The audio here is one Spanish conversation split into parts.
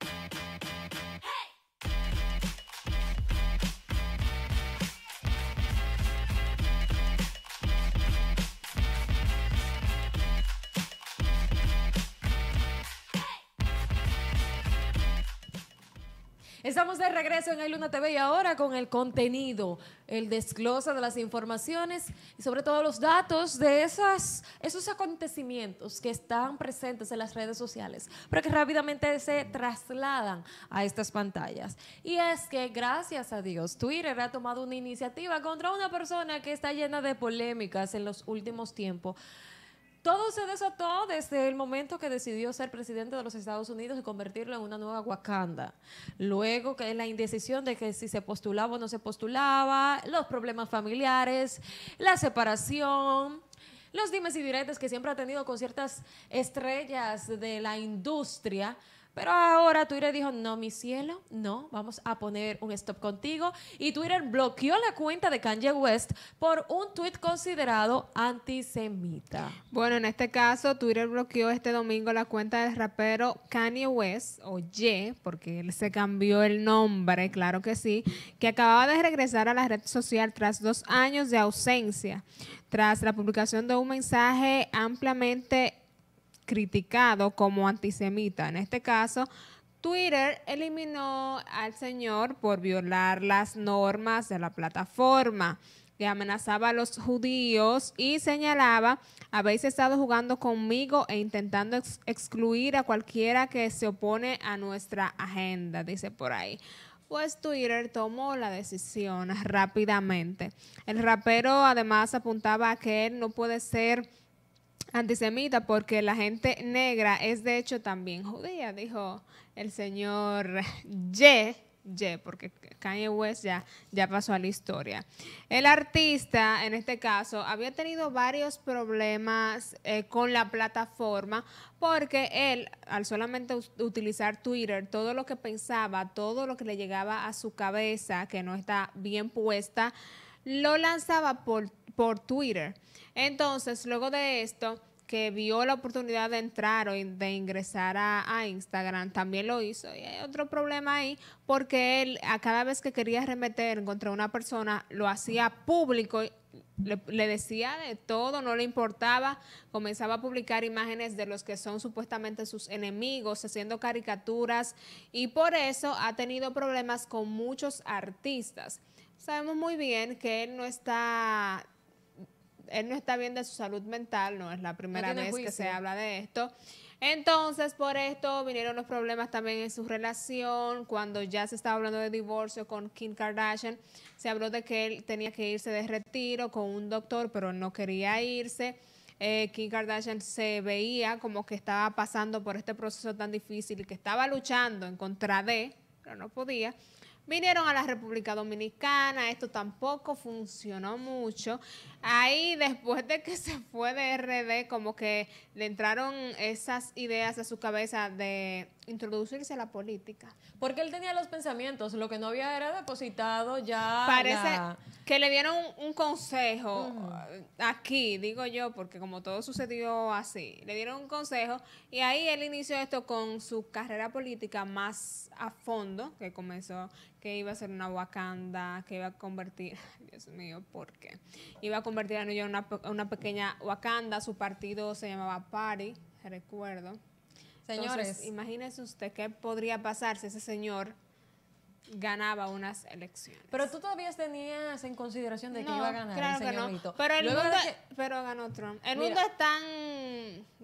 Thank you. Estamos de regreso en el Luna TV y ahora con el contenido, el desglose de las informaciones y sobre todo los datos de esas, esos acontecimientos que están presentes en las redes sociales, pero que rápidamente se trasladan a estas pantallas. Y es que gracias a Dios, Twitter ha tomado una iniciativa contra una persona que está llena de polémicas en los últimos tiempos todo se desató desde el momento que decidió ser presidente de los Estados Unidos y convertirlo en una nueva Wakanda. Luego que la indecisión de que si se postulaba o no se postulaba, los problemas familiares, la separación, los dimes y diretes que siempre ha tenido con ciertas estrellas de la industria pero ahora Twitter dijo, no, mi cielo, no, vamos a poner un stop contigo. Y Twitter bloqueó la cuenta de Kanye West por un tuit considerado antisemita. Bueno, en este caso, Twitter bloqueó este domingo la cuenta del rapero Kanye West, o Ye, porque él se cambió el nombre, claro que sí, que acababa de regresar a la red social tras dos años de ausencia, tras la publicación de un mensaje ampliamente criticado como antisemita. En este caso, Twitter eliminó al señor por violar las normas de la plataforma que amenazaba a los judíos y señalaba, habéis estado jugando conmigo e intentando excluir a cualquiera que se opone a nuestra agenda, dice por ahí. Pues Twitter tomó la decisión rápidamente. El rapero además apuntaba a que él no puede ser antisemita porque la gente negra es de hecho también judía, dijo el señor Ye. porque Kanye West ya, ya pasó a la historia. El artista, en este caso, había tenido varios problemas eh, con la plataforma porque él, al solamente utilizar Twitter, todo lo que pensaba, todo lo que le llegaba a su cabeza, que no está bien puesta, lo lanzaba por, por Twitter. Entonces, luego de esto, que vio la oportunidad de entrar o de ingresar a, Instagram, también lo hizo. Y hay otro problema ahí, porque él a cada vez que quería remeter contra una persona, lo hacía público, le, decía de todo, no le importaba, comenzaba a publicar imágenes de los que son supuestamente sus enemigos, haciendo caricaturas, y por eso ha tenido problemas con muchos artistas. Sabemos muy bien que él no está él no está bien de su salud mental, no es la primera vez que se habla de esto. Entonces, por esto vinieron los problemas también en su relación. Cuando ya se estaba hablando de divorcio con Kim Kardashian, se habló de que él tenía que irse de retiro con un doctor, pero no quería irse. Eh, Kim Kardashian se veía como que estaba pasando por este proceso tan difícil y que estaba luchando en contra de, pero no podía. Vinieron a la República Dominicana, esto tampoco funcionó mucho. Ahí después de que se fue de RD, como que le entraron esas ideas a su cabeza de introducirse a la política. Porque él tenía los pensamientos, lo que no había era depositado ya. Parece que le dieron un, consejo eh, aquí, digo yo, porque como todo sucedió así, le dieron un consejo y ahí él inició esto con su carrera política más a fondo, que comenzó que iba a ser una Wakanda, que iba a convertir, Dios mío, ¿por qué? Iba a convertir a New York en una, una pequeña Wakanda, su partido se llamaba Party, recuerdo Señores, imagínese usted qué podría pasar si ese señor ganaba unas elecciones. Pero tú todavía tenías en consideración de que iba a ganar claro el que no. Pero el mundo, pero ganó Trump. El mundo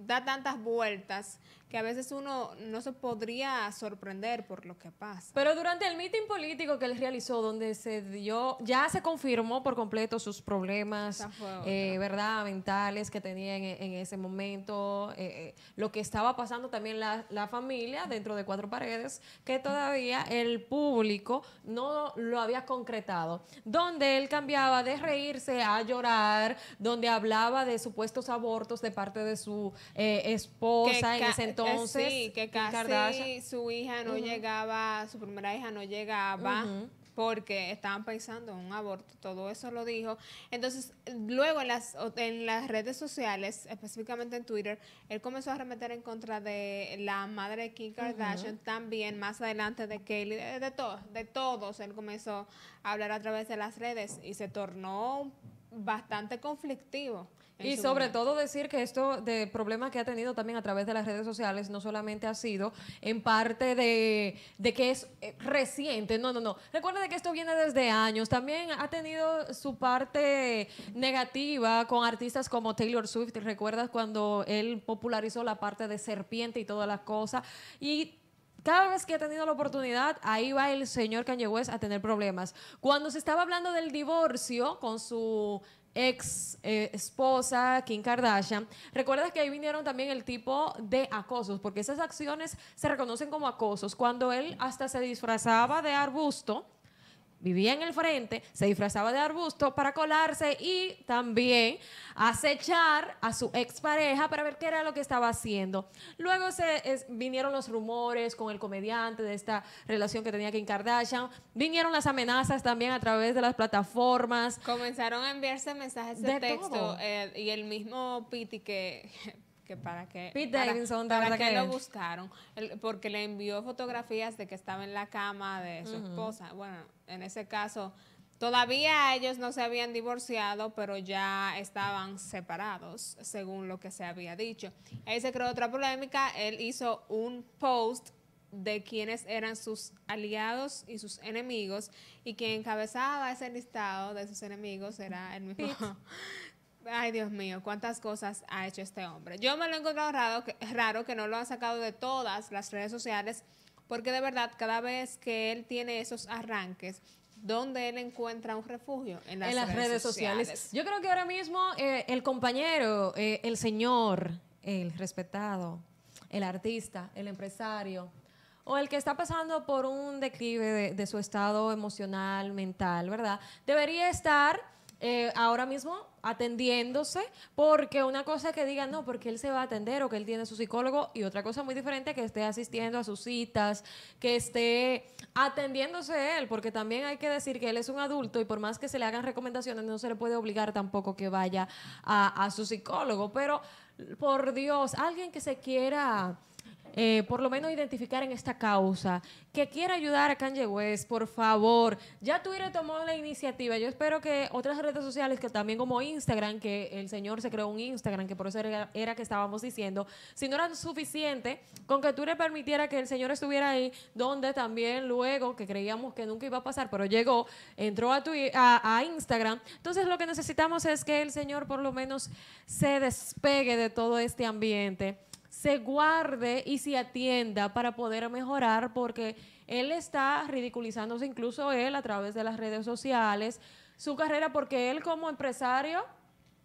da tantas vueltas que a veces uno no se podría sorprender por lo que pasa. Pero durante el mitin político que él realizó, donde se dio, ya se confirmó por completo sus problemas, eh, ¿verdad? Mentales que tenía en, ese momento, eh, eh, lo que estaba pasando también la, familia dentro de cuatro paredes, que todavía el público no lo había concretado. Donde él cambiaba de reírse a llorar, donde hablaba de supuestos abortos de parte de su esposa en ese entonces sí, que casi su hija no llegaba, su primera hija no llegaba. Porque estaban pensando en un aborto, todo eso lo dijo. Entonces, luego en las, en las redes sociales, específicamente en Twitter, él comenzó a remeter en contra de la madre de Kim Kardashian, también más adelante de Kelly, de, todos de todos. Él comenzó a hablar a través de las redes y se tornó bastante conflictivo. Y sobre todo decir que esto de problemas que ha tenido también a través de las redes sociales no solamente ha sido en parte de, que es eh, reciente, no, no, no. recuerda que esto viene desde años. También ha tenido su parte negativa con artistas como Taylor Swift. ¿Recuerdas cuando él popularizó la parte de serpiente y todas las cosas? Y cada vez que ha tenido la oportunidad, ahí va el señor Kanye a tener problemas. Cuando se estaba hablando del divorcio con su ex eh, esposa Kim Kardashian. Recuerda que ahí vinieron también el tipo de acosos, porque esas acciones se reconocen como acosos. Cuando él hasta se disfrazaba de arbusto vivía en el frente, se disfrazaba de arbusto para colarse y también acechar a su expareja para ver qué era lo que estaba haciendo. Luego se vinieron los rumores con el comediante de esta relación que tenía Kim Kardashian, vinieron las amenazas también a través de las plataformas. Comenzaron a enviarse mensajes de, texto eh, y el mismo Piti que para que lo buscaron porque le envió fotografías de que estaba en la cama de su esposa bueno en ese caso todavía ellos no se habían divorciado pero ya estaban separados según lo que se había dicho ahí se creó otra polémica él hizo un post de quienes eran sus aliados y sus enemigos y quien encabezaba ese listado de sus enemigos era el mismo Ay, Dios mío, cuántas cosas ha hecho este hombre. Yo me lo he encontrado raro que, raro que no lo han sacado de todas las redes sociales, porque de verdad, cada vez que él tiene esos arranques, donde él encuentra un refugio en las, redes, sociales. Yo creo que ahora mismo eh, el compañero, eh, el señor, el respetado, el artista, el empresario, o el que está pasando por un declive de su estado emocional, mental, ¿verdad? Debería estar eh, ahora mismo atendiéndose, porque una cosa que diga no, porque él se va a atender o que él tiene su psicólogo, y otra cosa muy diferente que esté asistiendo a sus citas, que esté atendiéndose él, porque también hay que decir que él es un adulto y por más que se le hagan recomendaciones, no se le puede obligar tampoco que vaya a su psicólogo, pero por Dios, alguien que se quiera eh, por lo menos identificar en esta causa, que quiere ayudar a Kanye West, por favor. Ya Twitter tomó la iniciativa. Yo espero que otras redes sociales, que también como Instagram, que el señor se creó un Instagram, que por eso era, que estábamos diciendo, si no era suficiente con que tú le permitiera que el señor estuviera ahí, donde también luego, que creíamos que nunca iba a pasar, pero llegó, entró a, a Instagram. Entonces lo que necesitamos es que el señor por lo menos se despegue de todo este ambiente se guarde y se atienda para poder mejorar, porque él está ridiculizándose incluso él a través de las redes sociales, su carrera, porque él como empresario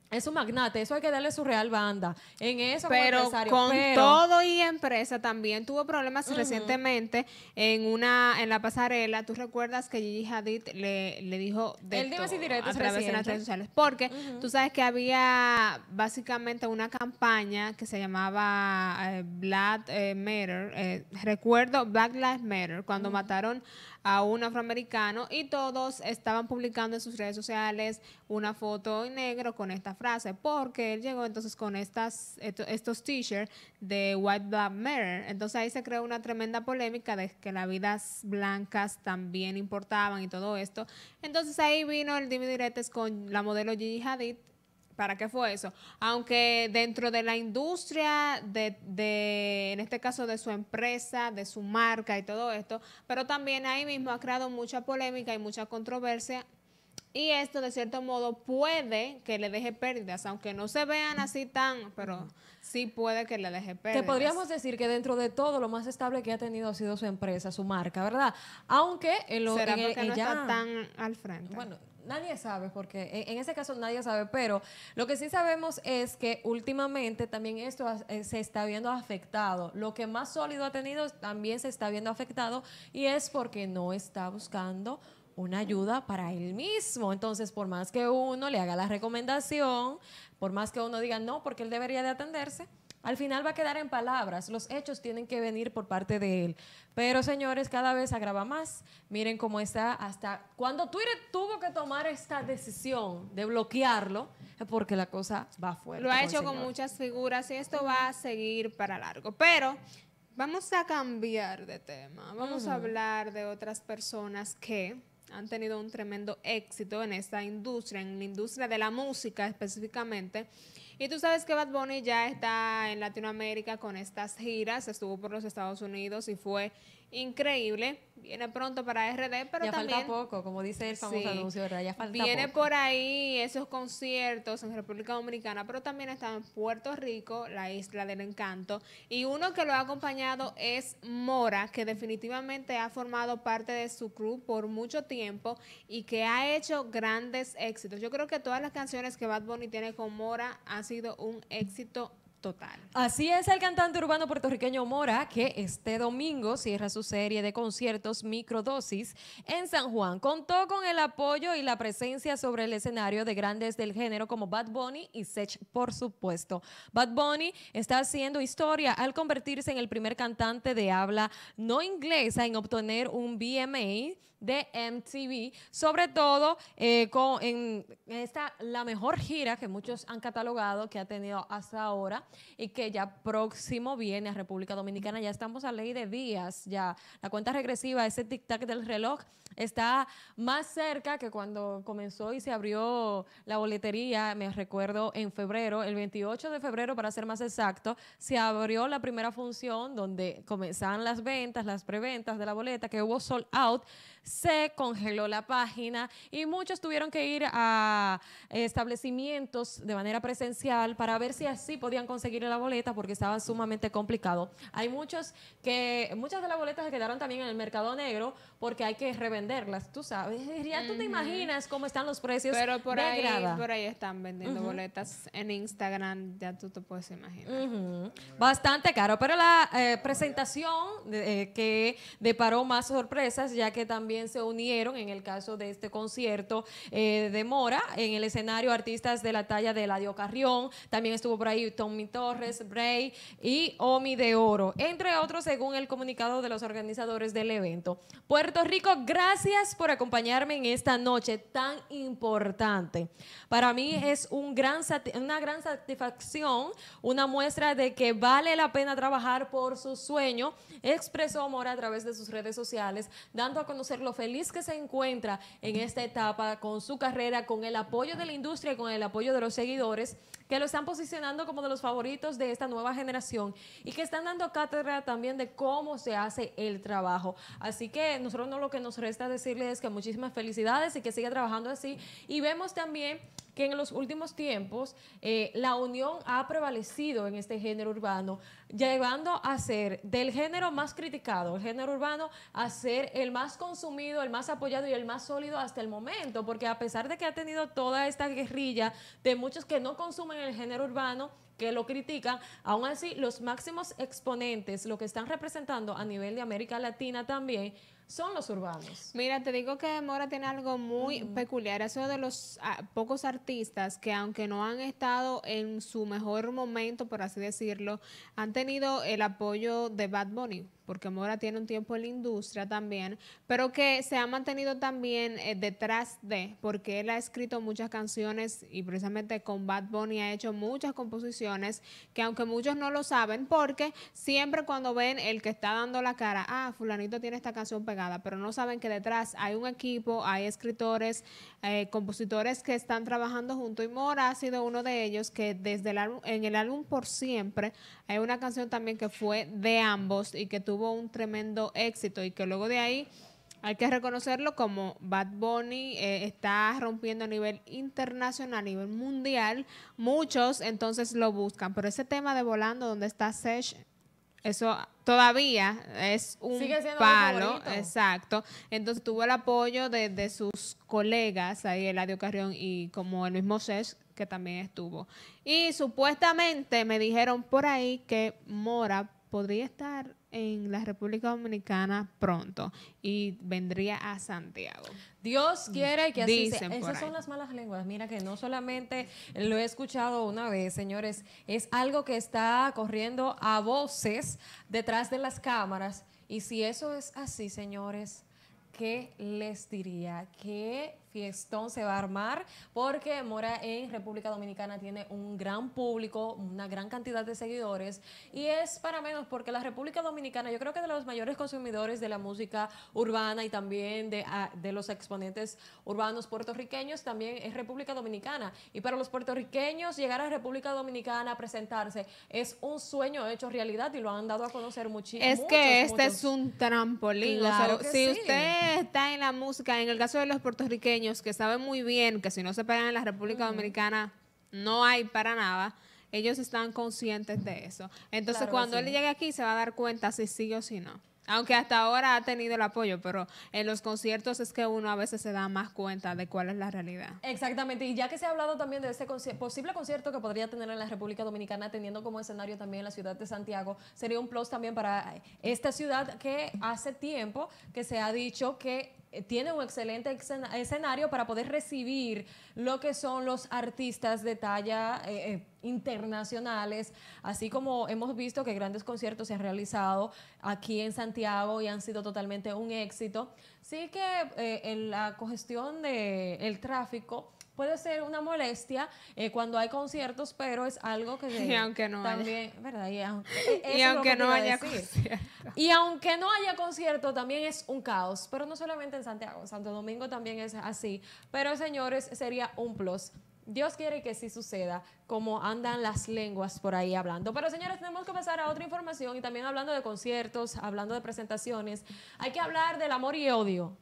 es un magnate, eso hay que darle su real banda. En eso, pero con todo y empresa también tuvo problemas recientemente en una en la pasarela. Tú recuerdas que Gigi Hadid le, le dijo de El directo a través las redes sociales, porque tú sabes que había básicamente una campaña que se llamaba eh, Black eh, Matter, eh, recuerdo Black Lives Matter, cuando mataron a un afroamericano y todos estaban publicando en sus redes sociales una foto en negro con esta frase, porque él llegó entonces con estas, estos t-shirts de White Black Mirror. Entonces ahí se creó una tremenda polémica de que las vidas blancas también importaban y todo esto. Entonces ahí vino el Dividiretes con la modelo Gigi Hadid ¿Para qué fue eso? Aunque dentro de la industria, de, de, en este caso de su empresa, de su marca y todo esto, pero también ahí mismo ha creado mucha polémica y mucha controversia y esto, de cierto modo, puede que le deje pérdidas, aunque no se vean así tan, pero sí puede que le deje pérdidas. Que podríamos decir que dentro de todo lo más estable que ha tenido ha sido su empresa, su marca, ¿verdad? Aunque en lo Será no está tan al frente. Bueno, nadie sabe, porque en, ese caso nadie sabe, pero lo que sí sabemos es que últimamente también esto eh, se está viendo afectado. Lo que más sólido ha tenido también se está viendo afectado y es porque no está buscando una ayuda para él mismo. Entonces, por más que uno le haga la recomendación, por más que uno diga no, porque él debería de atenderse, al final va a quedar en palabras. Los hechos tienen que venir por parte de él. Pero, señores, cada vez agrava más. Miren cómo está hasta cuando Twitter tuvo que tomar esta decisión de bloquearlo, porque la cosa va fuerte. Lo ha hecho con muchas figuras y esto va a seguir para largo. Pero vamos a cambiar de tema. Vamos a hablar de otras personas que han tenido un tremendo éxito en esta industria, en la industria de la música específicamente. Y tú sabes que Bad Bunny ya está en Latinoamérica con estas giras, estuvo por los Estados Unidos y fue increíble. Viene pronto para RD, pero ya falta poco, como dice el famoso anuncio, ¿verdad? Ya falta Viene por ahí esos conciertos en República Dominicana, pero también está en Puerto Rico, la Isla del Encanto. Y uno que lo ha acompañado es Mora, que definitivamente ha formado parte de su crew por mucho tiempo y que ha hecho grandes éxitos. Yo creo que todas las canciones que Bad Bunny tiene con Mora han sido un éxito Total. Así es el cantante urbano puertorriqueño Mora, que este domingo cierra su serie de conciertos Microdosis en San Juan. Contó con el apoyo y la presencia sobre el escenario de grandes del género como Bad Bunny y Sech, por supuesto. Bad Bunny está haciendo historia al convertirse en el primer cantante de habla no inglesa en obtener un BMA de MTV, sobre todo eh, con, esta la mejor gira que muchos han catalogado que ha tenido hasta ahora y que ya próximo viene a República Dominicana. Ya estamos a ley de días, ya la cuenta regresiva, ese tic-tac del reloj está más cerca que cuando comenzó y se abrió la boletería, me recuerdo en febrero, el 28 de febrero para ser más exacto, se abrió la primera función donde comenzaban las ventas, las preventas de la boleta, que hubo sold out se congeló la página y muchos tuvieron que ir a establecimientos de manera presencial para ver si así podían conseguir la boleta porque estaba sumamente complicado. Hay muchos que, muchas de las boletas se quedaron también en el mercado negro porque hay que revenderlas, tú sabes. Ya tú te imaginas cómo están los precios. Pero por, ahí, por ahí están vendiendo boletas en Instagram, ya tú te puedes imaginar. Bastante caro, pero la eh, presentación eh, que deparó más sorpresas ya que también se unieron en el caso de este concierto eh, de Mora, en el escenario artistas de la talla de Ladio Carrión, también estuvo por ahí Tommy Torres, Bray y Omi de Oro, entre otros según el comunicado de los organizadores del evento. Puerto Rico, gracias por acompañarme en esta noche tan importante. Para mí es un gran, una gran satisfacción, una muestra de que vale la pena trabajar por su sueño, expresó Mora a través de sus redes sociales, dando a conocer lo feliz que se encuentra en esta etapa con su carrera, con el apoyo de la industria con el apoyo de los seguidores que lo están posicionando como de los favoritos de esta nueva generación y que están dando cátedra también de cómo se hace el trabajo. Así que nosotros lo que nos resta decirles es que muchísimas felicidades y que siga trabajando así. Y vemos también que en los últimos tiempos eh, la unión ha prevalecido en este género urbano, llevando a ser del género más criticado, el género urbano, a ser el más consumido, el más apoyado y el más sólido hasta el momento, porque a pesar de que ha tenido toda esta guerrilla de muchos que no consumen en el género urbano que lo critica aún así los máximos exponentes, lo que están representando a nivel de América Latina también, son los urbanos. Mira, te digo que Mora tiene algo muy peculiar. Es uno de los ah, pocos artistas que, aunque no han estado en su mejor momento, por así decirlo, han tenido el apoyo de Bad Bunny porque Mora tiene un tiempo en la industria también, pero que se ha mantenido también eh, detrás de, porque él ha escrito muchas canciones y precisamente con Bad Bunny ha hecho muchas composiciones que aunque muchos no lo saben, porque siempre cuando ven el que está dando la cara, ah, fulanito tiene esta canción pegada, pero no saben que detrás hay un equipo, hay escritores, eh, compositores que están trabajando junto. y Mora ha sido uno de ellos que desde el en el álbum Por Siempre hay una canción también que fue de ambos y que tuvo un tremendo éxito y que luego de ahí... Hay que reconocerlo como Bad Bunny eh, está rompiendo a nivel internacional, a nivel mundial. Muchos entonces lo buscan, pero ese tema de Volando, donde está Sesh, eso todavía es un palo, exacto. Entonces tuvo el apoyo de, sus colegas, ahí Eladio Carrión y como el mismo SES que también estuvo. Y supuestamente me dijeron por ahí que Mora podría estar en la República Dominicana pronto y vendría a Santiago. Dios quiere que así sea. Esas son las malas lenguas. Mira que no solamente lo he escuchado una vez, señores, es algo que está corriendo a voces detrás de las cámaras. Y si eso es así, señores, ¿qué les diría? ¿Qué fiestón se va a armar porque Mora en República Dominicana tiene un gran público, una gran cantidad de seguidores y es para menos porque la República Dominicana yo creo que de los mayores consumidores de la música urbana y también de, ah, de los exponentes urbanos puertorriqueños también es República Dominicana y para los puertorriqueños llegar a República Dominicana a presentarse es un sueño hecho realidad y lo han dado a conocer muchísimo. Es que este es un trampolín. si usted está en la música, en el caso de los puertorriqueños, que saben muy bien que si no se pegan en la República Dominicana no hay para nada, ellos están conscientes de eso. Entonces cuando él llegue aquí se va a dar cuenta si sí o si no. Aunque hasta ahora ha tenido el apoyo, pero en los conciertos es que uno a veces se da más cuenta de cuál es la realidad. Exactamente, y ya que se ha hablado también de ese posible concierto que podría tener en la República Dominicana, teniendo como escenario también la ciudad de Santiago, sería un plus también para esta ciudad que hace tiempo que se ha dicho que eh, tiene un excelente escenario para poder recibir lo que son los artistas de talla eh, eh, internacionales, así como hemos visto que grandes conciertos se han realizado aquí en Santiago y han sido totalmente un éxito. Sí que en la cogestión del tráfico puede ser una molestia eh, cuando hay conciertos, pero es algo que... y no también, ¿verdad? Y aunque, e, no haya concierto. no haya concierto, también es un caos. Pero no solamente en Santiago, Santo Domingo también es así. Pero, señores, sería un plus. Dios quiere que sí suceda, como andan las lenguas por ahí hablando. Pero señores, tenemos que pasar a otra información y también hablando de conciertos, hablando de presentaciones, hay que hablar del amor y odio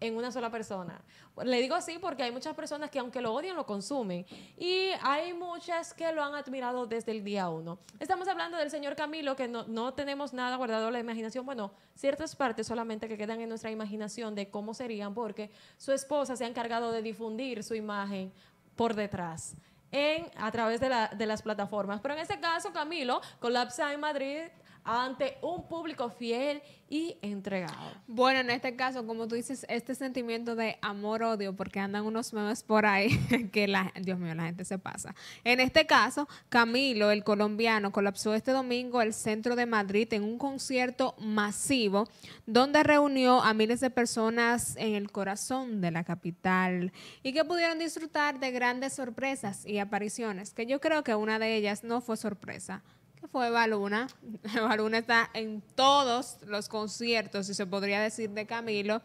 en una sola persona. Le digo así porque hay muchas personas que aunque lo odian, lo consumen. Y hay muchas que lo han admirado desde el día uno. Estamos hablando del señor Camilo, que no, tenemos nada guardado en la imaginación. Bueno, ciertas partes solamente que quedan en nuestra imaginación de cómo serían, porque su esposa se ha encargado de difundir su imagen por detrás. En, a través de, de las plataformas. Pero en este caso, Camilo colapsa en Madrid ante un público fiel y entregado. Bueno, en este caso, como tú dices, este sentimiento de amor-odio, porque andan unos memes por ahí que la, Dios mío, la gente se pasa. En este caso, Camilo, el colombiano, colapsó este domingo el centro de Madrid en un concierto masivo donde reunió a miles de personas en el corazón de la capital y que pudieron disfrutar de grandes sorpresas y apariciones, que yo creo que una de ellas no fue sorpresa, fue Baluna. Baluna está en todos los conciertos, si se podría decir, de Camilo.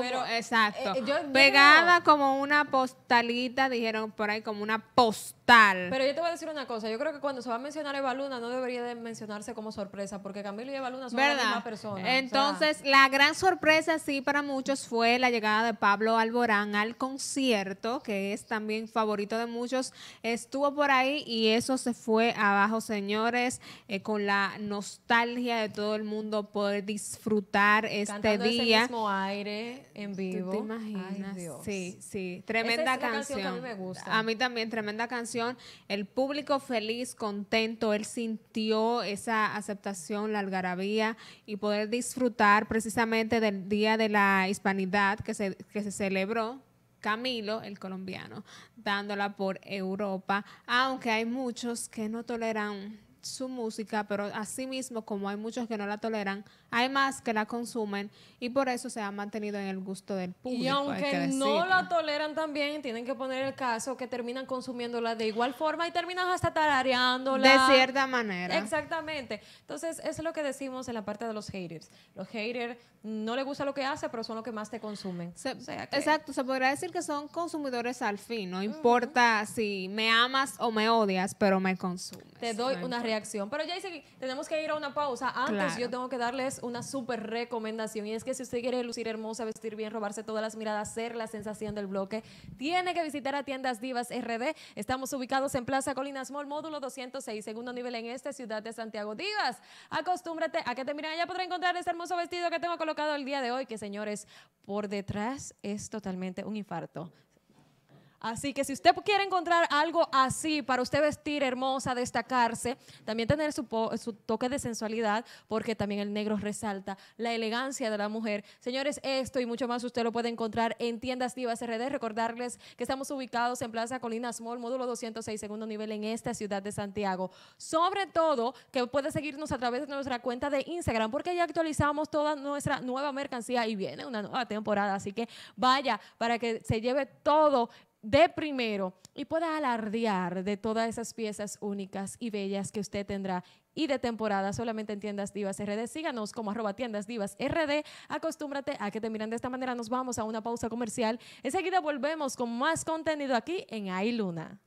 Pero, exacto. Eh, Pegada como una postalita, dijeron por ahí, como una postal. Pero yo te voy a decir una cosa. Yo creo que cuando se va a mencionar Eva Luna, no debería de mencionarse como sorpresa, porque Camilo y Eva Luna son ¿verdad? la misma persona. Entonces, la gran sorpresa, sí, para muchos fue la llegada de Pablo Alborán al concierto, que es también favorito de muchos. Estuvo por ahí y eso se fue abajo, señores, eh, con la nostalgia de todo el mundo poder disfrutar este día. mismo aire en vivo. te imaginas? Sí, sí. Tremenda canción. a, mí a mí también, tremenda canción. El público feliz, contento, él sintió esa aceptación, la algarabía y poder disfrutar precisamente del Día de la Hispanidad que que se celebró Camilo, el colombiano, dándola por Europa, aunque hay muchos que no toleran su música, pero así mismo como hay muchos que no la toleran, hay más que la consumen y por eso se ha mantenido en el gusto del público. Y aunque no la toleran también, tienen que poner el caso que terminan consumiéndola de igual forma y terminan hasta tarareándola. De cierta manera. Exactamente. Entonces, eso es lo que decimos en la parte de los haters. Los haters no les gusta lo que hace, pero son los que más te consumen. Exacto, se podría decir que son consumidores al fin. No importa si me amas o me odias, pero me consumes. Te doy una una acción Pero ya dice que tenemos que ir a una pausa. Antes yo tengo que darles una súper recomendación y es que si usted quiere lucir hermosa, vestir bien, robarse todas las miradas, ser la sensación del bloque, tiene que visitar a Tiendas Divas RD. Estamos ubicados en Plaza Colinas Mall, módulo 206, segundo nivel en esta ciudad de Santiago. Divas, acostúmbrate a que te miren allá podrá encontrar este hermoso vestido que tengo colocado el día de hoy, que señores, por detrás es totalmente un infarto. Así que si usted quiere encontrar algo así para usted vestir hermosa, destacarse, también tener su, toque de sensualidad, porque también el negro resalta la elegancia de la mujer. Señores, esto y mucho más usted lo puede encontrar en Tiendas Divas RD. Recordarles que estamos ubicados en Plaza Colinas Mall, módulo 206, segundo nivel en esta ciudad de Santiago. Sobre todo, que puede seguirnos a través de nuestra cuenta de Instagram, porque ya actualizamos toda nuestra nueva mercancía y viene una nueva temporada. Así que vaya para que se lleve todo de primero y pueda alardear de todas esas piezas únicas y bellas que usted tendrá y de temporada solamente en Tiendas Divas RD. Síganos como arroba Tiendas Divas RD. Acostúmbrate a que te miran de esta manera. Nos vamos a una pausa comercial. Enseguida volvemos con más contenido aquí en Ay Luna.